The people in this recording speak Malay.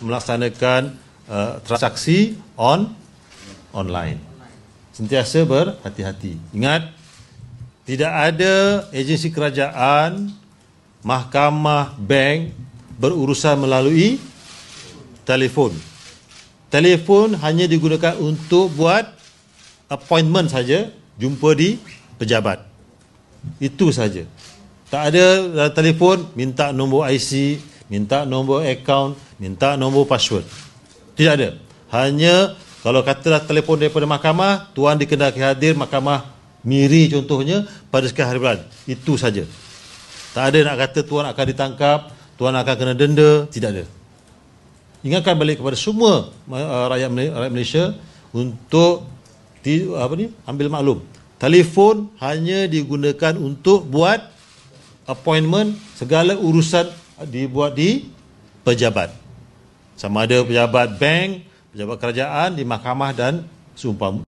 melaksanakan uh, transaksi on online. Sentiasa berhati-hati. Ingat tidak ada agensi kerajaan, mahkamah, bank berurusan melalui telefon. Telefon hanya digunakan untuk buat appointment saja, jumpa di pejabat. Itu saja. Tak ada telefon minta nombor IC, minta nombor akaun, minta nombor password. Tidak ada. Hanya kalau katalah telefon daripada mahkamah, tuan dikendaki hadir mahkamah miri contohnya pada sekian hari bulan. Itu saja. Tak ada nak kata tuan akan ditangkap, tuan akan kena denda, tidak ada. Ingatkan balik kepada semua uh, rakyat Malaysia untuk di, apa ni, ambil maklum. Telefon hanya digunakan untuk buat appointment segala urusan dibuat di pejabat. Sama ada pejabat bank, pejabat kerajaan, di mahkamah dan sumpah.